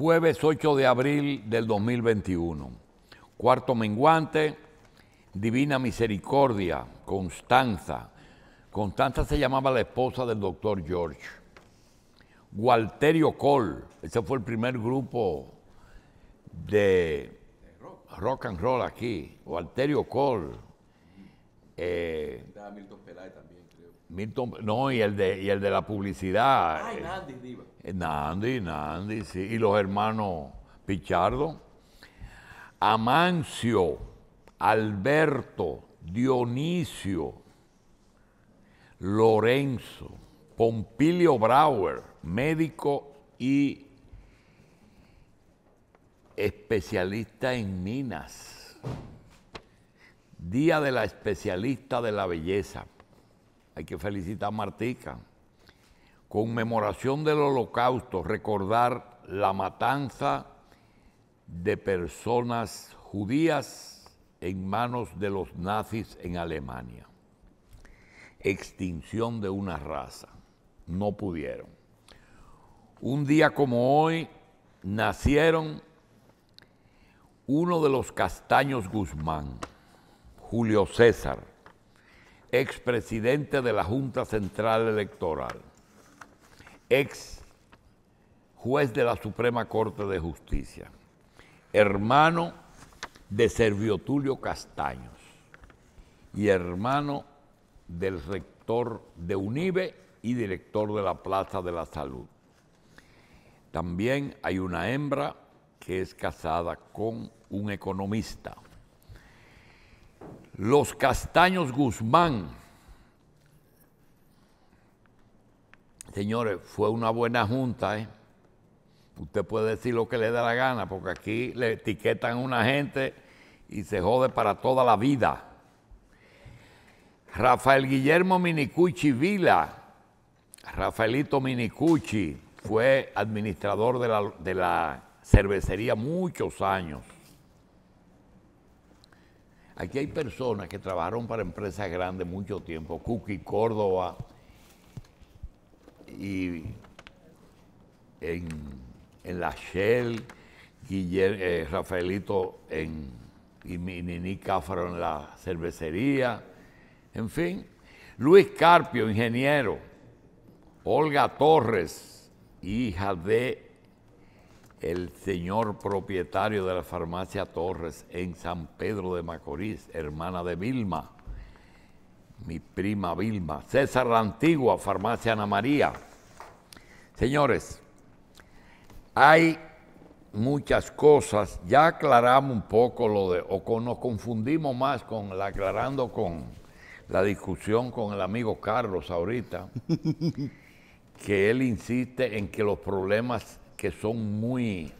Jueves 8 de abril del 2021. Cuarto menguante, Divina Misericordia, Constanza. Constanza se llamaba la esposa del doctor George. Walterio Cole, ese fue el primer grupo de rock and roll aquí. Walterio Cole. Eh, Milton Pelay también, creo. Milton, no, y el de, el de la publicidad. Ay, Diva. Eh, Nandi, Nandi, sí. Y los hermanos Pichardo. Amancio, Alberto, Dionisio, Lorenzo, Pompilio Brauer, médico y especialista en minas. Día de la especialista de la belleza. Hay que felicitar a Martica conmemoración del holocausto, recordar la matanza de personas judías en manos de los nazis en Alemania. Extinción de una raza. No pudieron. Un día como hoy nacieron uno de los castaños Guzmán, Julio César, expresidente de la Junta Central Electoral ex juez de la Suprema Corte de Justicia, hermano de Servio Tulio Castaños y hermano del rector de UNIBE y director de la Plaza de la Salud. También hay una hembra que es casada con un economista. Los Castaños Guzmán, Señores, fue una buena junta, ¿eh? Usted puede decir lo que le da la gana, porque aquí le etiquetan a una gente y se jode para toda la vida. Rafael Guillermo Minicucci Vila, Rafaelito Minicucci, fue administrador de la, cervecería muchos años. Aquí hay personas que trabajaron para empresas grandes mucho tiempo. Cuki Córdoba, y en, la Shell, eh, Rafaelito en, y Nini Cáfaro en la cervecería, en fin. Luis Carpio, ingeniero. Olga Torres, hija de el señor propietario de la farmacia Torres en San Pedro de Macorís, hermana de Vilma, mi prima Vilma. César la Antigua, farmacia Ana María. Señores, hay muchas cosas, ya aclaramos un poco lo de, o nos confundimos más con la aclarando con la discusión con el amigo Carlos ahorita, que él insiste en que los problemas que son muy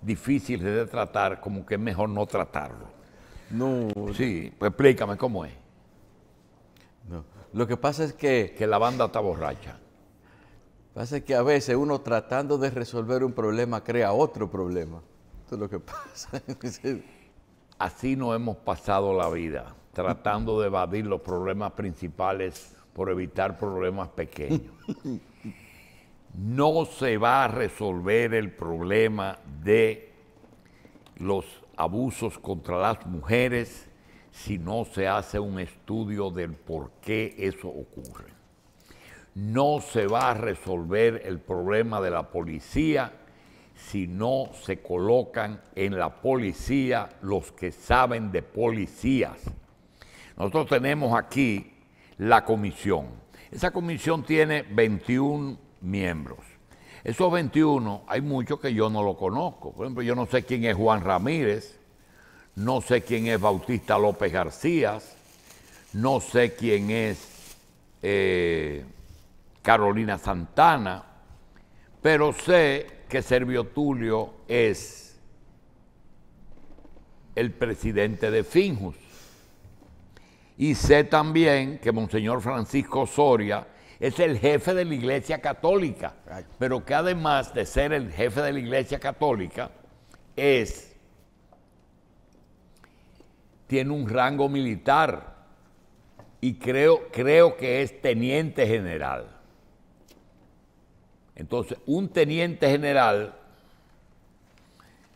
difíciles de tratar, como que es mejor no tratarlo. No. Sí, pues explícame cómo es. Lo que pasa es que... Que la banda está borracha. Pasa que a veces uno tratando de resolver un problema crea otro problema. Eso es lo que pasa. Así nos hemos pasado la vida, tratando de evadir los problemas principales por evitar problemas pequeños. No se va a resolver el problema de los abusos contra las mujeres si no se hace un estudio del por qué eso ocurre. No se va a resolver el problema de la policía si no se colocan en la policía los que saben de policías. Nosotros tenemos aquí la comisión. Esa comisión tiene 21 miembros. Esos 21, hay muchos que yo no lo conozco. Por ejemplo, yo no sé quién es Juan Ramírez, no sé quién es Bautista López García, no sé quién es... Eh, Carolina Santana, pero sé que Servio Tulio es el presidente de Finjus. Y sé también que Monseñor Francisco Soria es el jefe de la Iglesia Católica, pero que además de ser el jefe de la Iglesia Católica, es, tiene un rango militar y creo, creo que es teniente general. Entonces, un teniente general,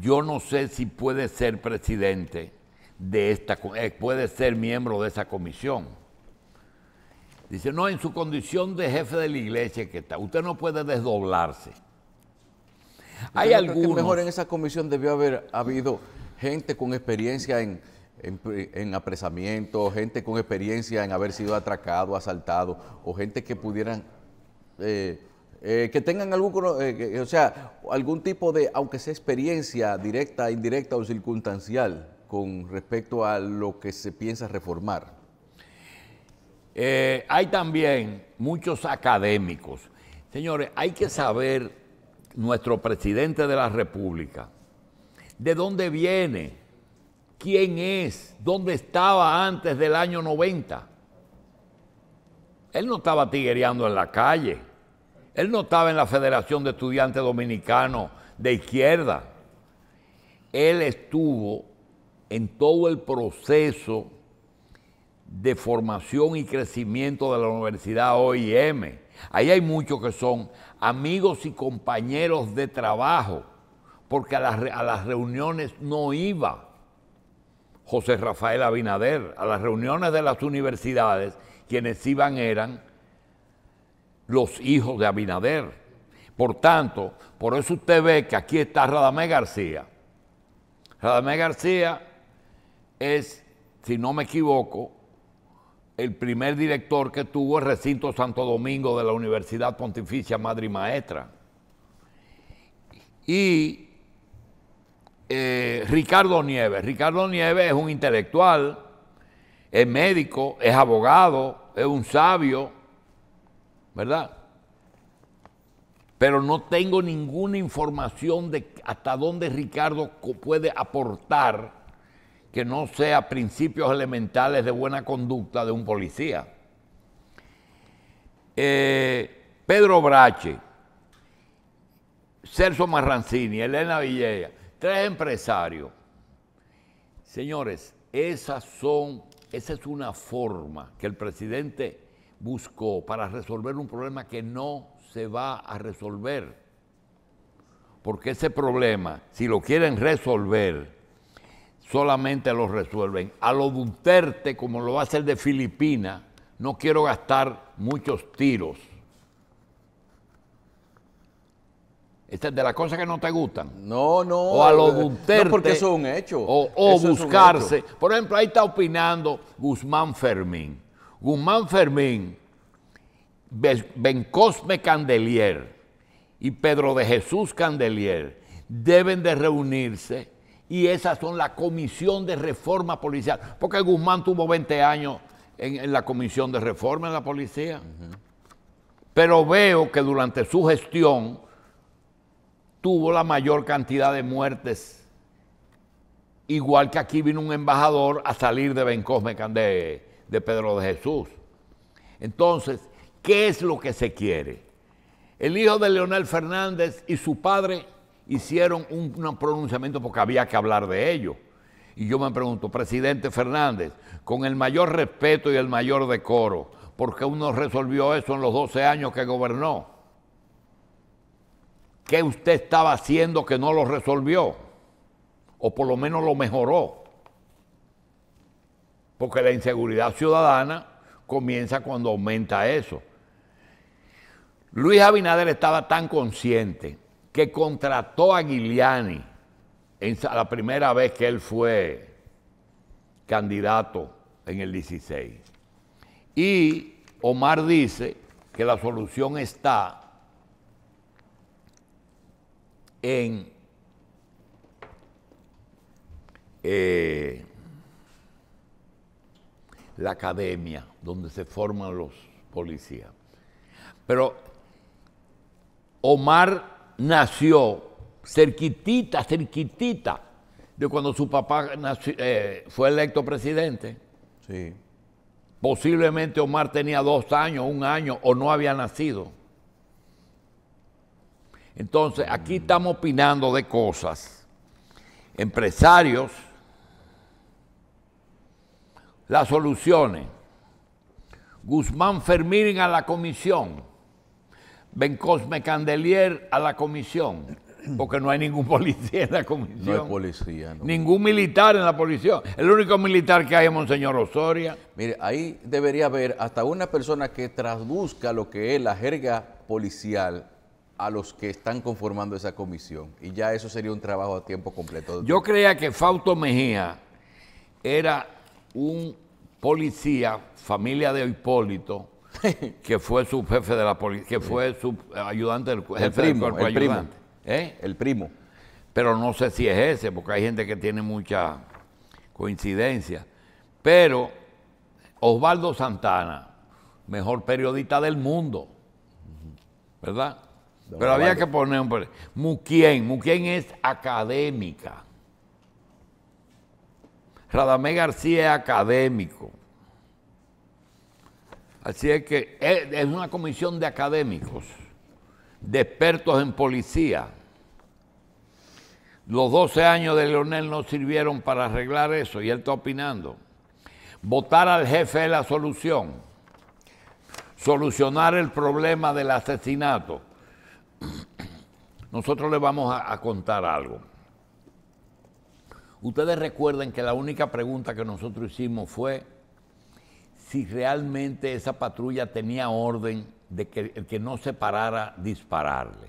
yo no sé si puede ser presidente de esta, eh, puede ser miembro de esa comisión. Dice, no, en su condición de jefe de la iglesia que está, usted no puede desdoblarse. Hay algunos... mejor en esa comisión debió haber habido gente con experiencia en, apresamiento, gente con experiencia en haber sido atracado, asaltado, o gente que pudieran eh, eh, que tengan algún, eh, o sea, algún tipo de, aunque sea experiencia directa, indirecta o circunstancial con respecto a lo que se piensa reformar. Eh, hay también muchos académicos. Señores, hay que saber, nuestro presidente de la República, de dónde viene, quién es, dónde estaba antes del año 90. Él no estaba tiguereando en la calle él no estaba en la Federación de Estudiantes Dominicanos de Izquierda. Él estuvo en todo el proceso de formación y crecimiento de la Universidad OIM. Ahí hay muchos que son amigos y compañeros de trabajo, porque a las, a las reuniones no iba José Rafael Abinader, a las reuniones de las universidades, quienes iban eran los hijos de Abinader. Por tanto, por eso usted ve que aquí está Radamé García. Radamé García es, si no me equivoco, el primer director que tuvo el recinto Santo Domingo de la Universidad Pontificia Madre y Maestra. Y eh, Ricardo Nieves. Ricardo Nieves es un intelectual, es médico, es abogado, es un sabio, ¿verdad? Pero no tengo ninguna información de hasta dónde Ricardo puede aportar que no sea principios elementales de buena conducta de un policía. Eh, Pedro Brache, Celso Marrancini, Elena Villella, tres empresarios. Señores, esas son, esa es una forma que el presidente buscó para resolver un problema que no se va a resolver. Porque ese problema, si lo quieren resolver, solamente lo resuelven. A lo Duterte, como lo va a hacer de Filipinas, no quiero gastar muchos tiros. Esta es de las cosas que no te gustan. No, no. O a lo Duterte. No, porque eso es un hecho. O, buscarse. Por ejemplo, ahí está opinando Guzmán Fermín. Guzmán Fermín, Bencosme Candelier y Pedro de Jesús Candelier deben de reunirse y esas son la comisión de reforma policial, porque Guzmán tuvo 20 años en, la comisión de reforma en la policía. Pero veo que durante su gestión tuvo la mayor cantidad de muertes. Igual que aquí vino un embajador a salir de Bencosme Candelier de Pedro de Jesús. Entonces, ¿qué es lo que se quiere? El hijo de Leonel Fernández y su padre hicieron un, pronunciamiento porque había que hablar de ello. Y yo me pregunto, presidente Fernández, con el mayor respeto y el mayor decoro, porque uno resolvió eso en los 12 años que gobernó? ¿Qué usted estaba haciendo que no lo resolvió? O por lo menos lo mejoró porque la inseguridad ciudadana comienza cuando aumenta eso. Luis Abinader estaba tan consciente que contrató a Giuliani en la primera vez que él fue candidato en el 16. Y Omar dice que la solución está en eh, la academia, donde se forman los policías. Pero Omar nació cerquitita, cerquitita de cuando su papá eh, fue electo presidente. Sí. Posiblemente Omar tenía dos años, un año, o no había nacido. Entonces, aquí mm. estamos opinando de cosas. Empresarios las soluciones. Guzmán Fermín a la comisión. cosme Candelier a la comisión. Porque no hay ningún policía en la comisión. No hay policía. Ningún militar en la policía. El único militar que hay es Monseñor Osoria. Mire, ahí debería haber hasta una persona que traduzca lo que es la jerga policial a los que están conformando esa comisión. Y ya eso sería un trabajo a tiempo completo. Yo creía que Fausto Mejía era un policía, familia de Hipólito, que fue su jefe de la policía, que fue su ayudante del, el primo, el Primo. ¿eh? El primo. Pero no sé si es ese, porque hay gente que tiene mucha coincidencia. Pero Osvaldo Santana, mejor periodista del mundo, ¿verdad? Pero había que poner un... Muquien, Muquien es académica. Radamé García es académico. Así es que es una comisión de académicos, de expertos en policía. Los 12 años de Leonel no sirvieron para arreglar eso y él está opinando. Votar al jefe es la solución. Solucionar el problema del asesinato. Nosotros le vamos a contar algo. Ustedes recuerden que la única pregunta que nosotros hicimos fue si realmente esa patrulla tenía orden de que el que no se parara dispararle.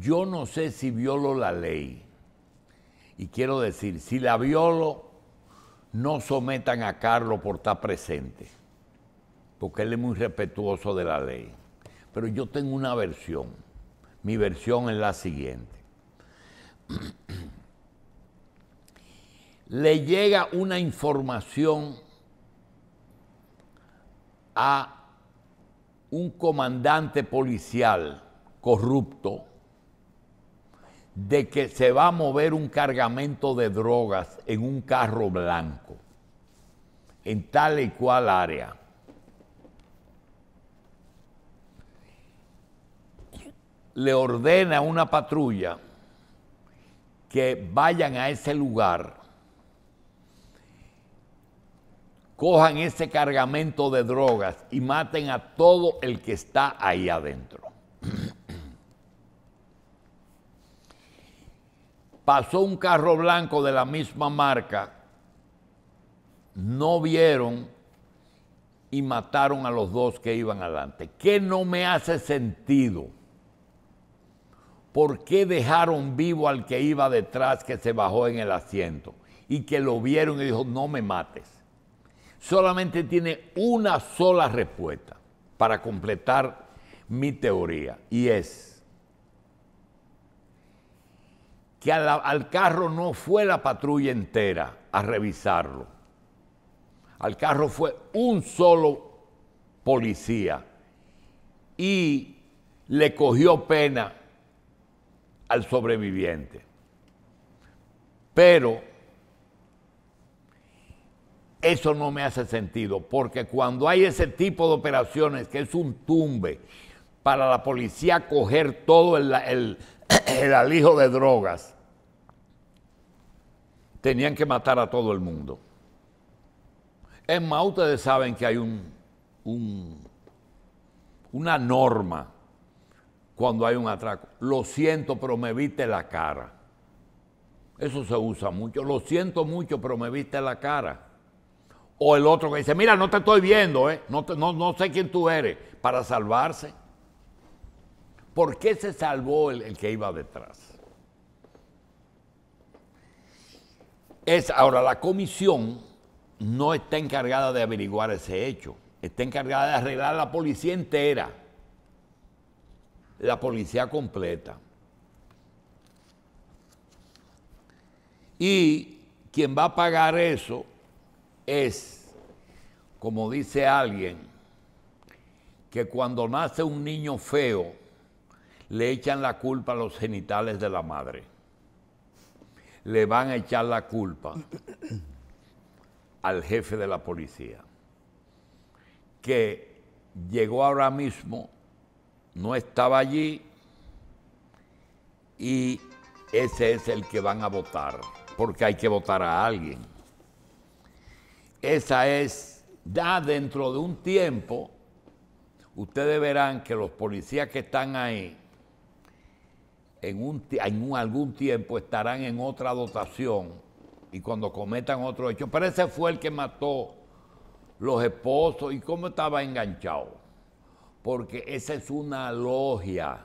Yo no sé si violó la ley. Y quiero decir, si la violo, no sometan a Carlos por estar presente, porque él es muy respetuoso de la ley. Pero yo tengo una versión. Mi versión es la siguiente le llega una información a un comandante policial corrupto de que se va a mover un cargamento de drogas en un carro blanco, en tal y cual área. Le ordena a una patrulla que vayan a ese lugar, cojan ese cargamento de drogas y maten a todo el que está ahí adentro. Pasó un carro blanco de la misma marca, no vieron y mataron a los dos que iban adelante. ¿Qué no me hace sentido? ¿por qué dejaron vivo al que iba detrás que se bajó en el asiento? Y que lo vieron y dijo, no me mates. Solamente tiene una sola respuesta para completar mi teoría y es que al, carro no fue la patrulla entera a revisarlo. Al carro fue un solo policía y le cogió pena al sobreviviente. Pero eso no me hace sentido, porque cuando hay ese tipo de operaciones que es un tumbe para la policía coger todo el, el, alijo de drogas, tenían que matar a todo el mundo. Es más, ustedes saben que hay un, un, una norma cuando hay un atraco. Lo siento, pero me viste la cara. Eso se usa mucho. Lo siento mucho, pero me viste la cara. O el otro que dice, mira, no te estoy viendo, eh. no, no, sé quién tú eres, para salvarse. ¿Por qué se salvó el, que iba detrás? Es, ahora, la comisión no está encargada de averiguar ese hecho, está encargada de arreglar la policía entera la policía completa. Y quien va a pagar eso es, como dice alguien, que cuando nace un niño feo, le echan la culpa a los genitales de la madre. Le van a echar la culpa al jefe de la policía, que llegó ahora mismo no estaba allí y ese es el que van a votar, porque hay que votar a alguien. Esa es, ya dentro de un tiempo, ustedes verán que los policías que están ahí, en, un, en algún tiempo estarán en otra dotación y cuando cometan otro hecho, pero ese fue el que mató los esposos y cómo estaba enganchado porque esa es una logia.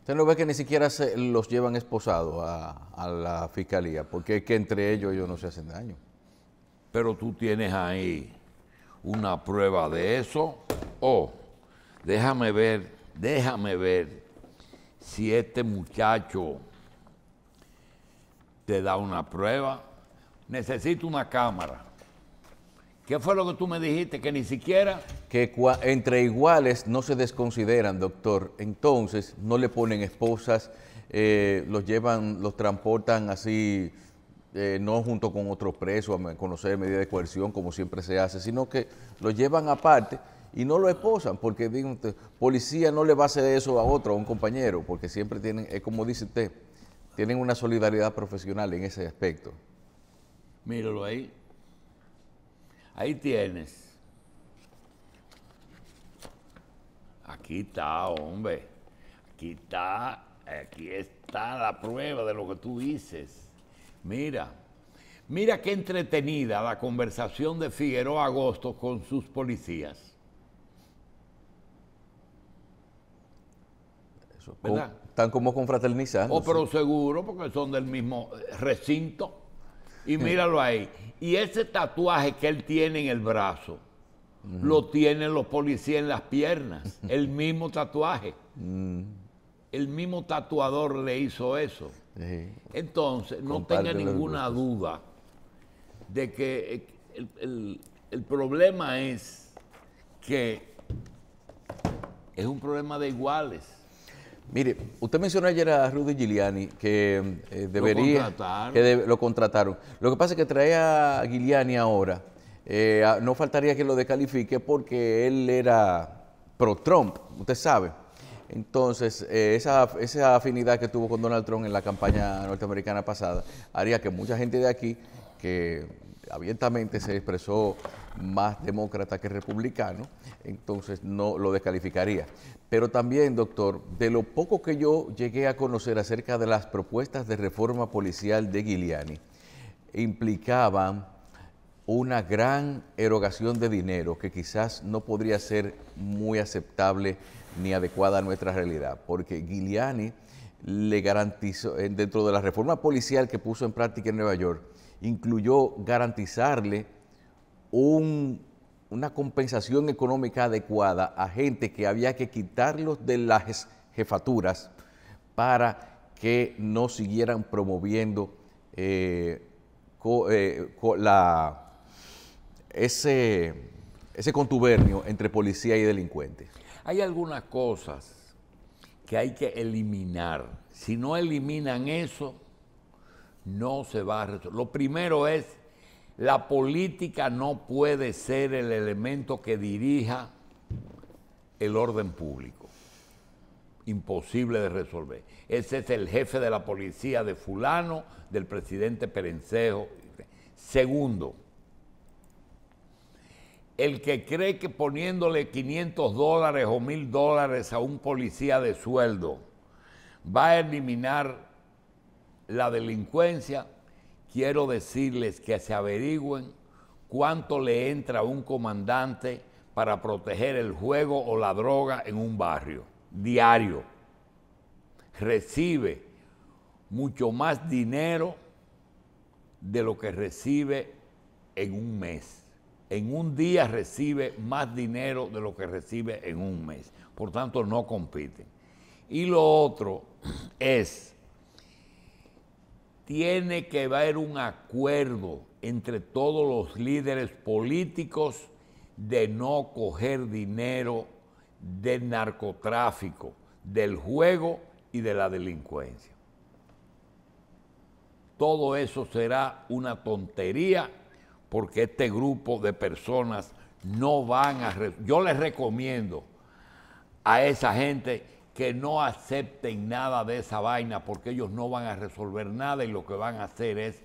Usted no ve que ni siquiera los llevan esposados a, la fiscalía, porque es que entre ellos ellos no se hacen daño. Pero tú tienes ahí una prueba de eso, o déjame ver, déjame ver si este muchacho te da una prueba. Necesito una cámara. ¿Qué fue lo que tú me dijiste? Que ni siquiera... Que entre iguales no se desconsideran, doctor. Entonces no le ponen esposas, eh, los llevan, los transportan así, eh, no junto con otros presos, a conocer medidas de coerción, como siempre se hace, sino que los llevan aparte y no lo esposan, porque digo, policía no le va a hacer eso a otro, a un compañero, porque siempre tienen, es como dice usted, tienen una solidaridad profesional en ese aspecto. Míralo ahí. Ahí tienes. Aquí está, hombre. Aquí está, aquí está la prueba de lo que tú dices. Mira, mira qué entretenida la conversación de Figueroa Agosto con sus policías. Eso, ¿verdad? están como confraternizando. O pero seguro, porque son del mismo recinto y míralo ahí. Y ese tatuaje que él tiene en el brazo, lo tienen los policías en las piernas, el mismo tatuaje. Mm. El mismo tatuador le hizo eso. Entonces, no tenga ninguna duda de que eh, el problema es que es un problema de iguales. Mire, usted mencionó ayer a Rudy Giuliani que eh, debería. Lo Que lo contrataron. Lo que pasa es que trae a Giuliani ahora. Eh, no faltaría que lo descalifique porque él era pro-Trump, usted sabe. Entonces, eh, esa, esa afinidad que tuvo con Donald Trump en la campaña norteamericana pasada haría que mucha gente de aquí que abiertamente se expresó más demócrata que republicano, entonces no lo descalificaría. Pero también, doctor, de lo poco que yo llegué a conocer acerca de las propuestas de reforma policial de Giuliani, implicaban una gran erogación de dinero que quizás no podría ser muy aceptable ni adecuada a nuestra realidad, porque Giuliani le garantizó, dentro de la reforma policial que puso en práctica en Nueva York, incluyó garantizarle una compensación económica adecuada a gente que había que quitarlos de las jefaturas para que no siguieran promoviendo eh, eh, ese, ese contubernio entre policía y delincuentes. Hay algunas cosas que hay que eliminar. Si no eliminan eso, no se va a resolver. Lo primero es, la política no puede ser el elemento que dirija el orden público. Imposible de resolver. Ese es el jefe de la policía de fulano, del presidente Perencejo. Segundo, el que cree que poniéndole 500 dólares o 1000 dólares a un policía de sueldo va a eliminar la delincuencia, quiero decirles que se averigüen cuánto le entra a un comandante para proteger el juego o la droga en un barrio diario. Recibe mucho más dinero de lo que recibe en un mes. En un día recibe más dinero de lo que recibe en un mes. Por tanto, no compiten. Y lo otro es tiene que haber un acuerdo entre todos los líderes políticos de no coger dinero del narcotráfico, del juego y de la delincuencia. Todo eso será una tontería porque este grupo de personas no van a... Yo les recomiendo a esa gente que no acepten nada de esa vaina porque ellos no van a resolver nada y lo que van a hacer es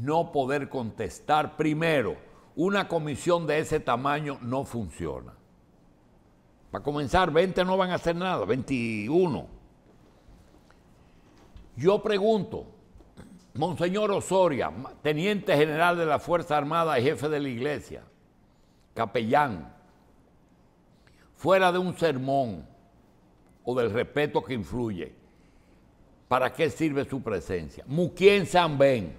no poder contestar. Primero, una comisión de ese tamaño no funciona. Para comenzar, 20 no van a hacer nada, 21. Yo pregunto, Monseñor Osoria, teniente general de la Fuerza Armada y jefe de la iglesia, capellán, fuera de un sermón, o del respeto que influye. ¿Para qué sirve su presencia? Muquien Sanben,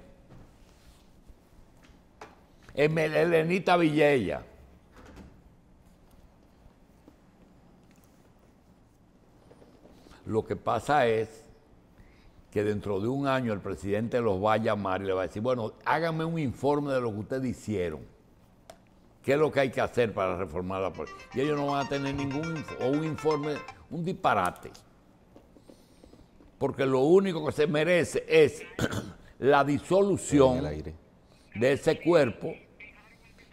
Elenita Villella. Lo que pasa es que dentro de un año el presidente los va a llamar y le va a decir, bueno, hágame un informe de lo que ustedes hicieron. ¿Qué es lo que hay que hacer para reformar la política? Y ellos no van a tener ningún o un informe un disparate. Porque lo único que se merece es la disolución de ese cuerpo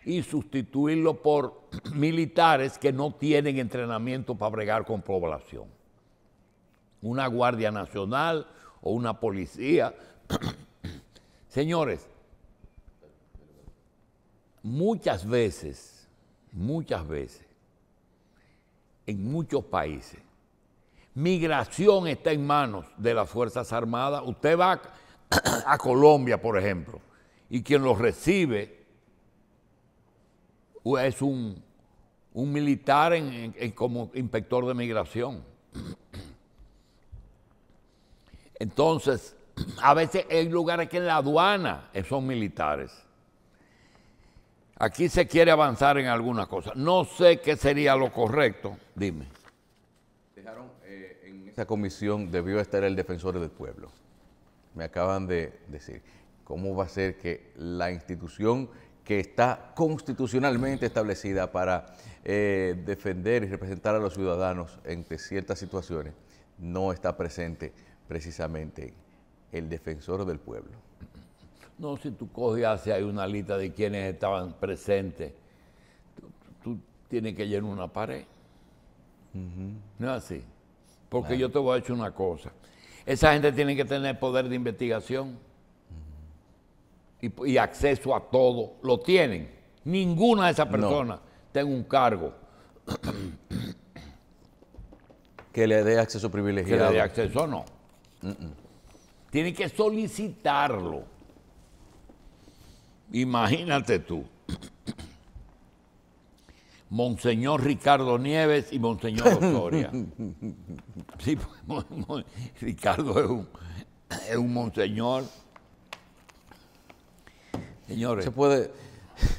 y sustituirlo por militares que no tienen entrenamiento para bregar con población. Una Guardia Nacional o una policía. Señores, muchas veces, muchas veces, en muchos países. Migración está en manos de las Fuerzas Armadas. Usted va a, Colombia, por ejemplo, y quien los recibe es un, militar como inspector de migración. Entonces, a veces hay lugares que en la aduana eh, son militares. Aquí se quiere avanzar en alguna cosa. No sé qué sería lo correcto. Dime. Dejaron, eh, en esa comisión debió estar el defensor del pueblo. Me acaban de decir, ¿cómo va a ser que la institución que está constitucionalmente establecida para eh, defender y representar a los ciudadanos entre ciertas situaciones, no está presente precisamente el defensor del pueblo. No, si tú coges y ahí una lista de quienes estaban presentes, tú, tienes que llenar una pared. No es así. Porque yo te voy a decir una cosa. Esa gente tiene que tener poder de investigación y, acceso a todo. Lo tienen. Ninguna de esas personas tiene un cargo. que le dé acceso privilegiado. Que le dé acceso, no. tiene que solicitarlo. Imagínate tú. Monseñor Ricardo Nieves y Monseñor Osoria. Sí, Ricardo es un, es un monseñor. Señores. Se puede.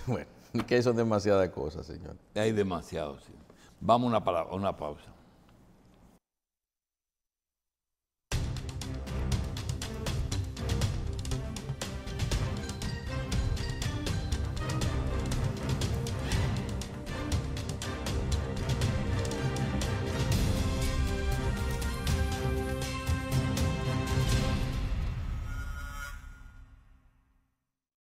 Bueno, que son demasiadas cosas, señor. Hay demasiado, Vamos a una pausa.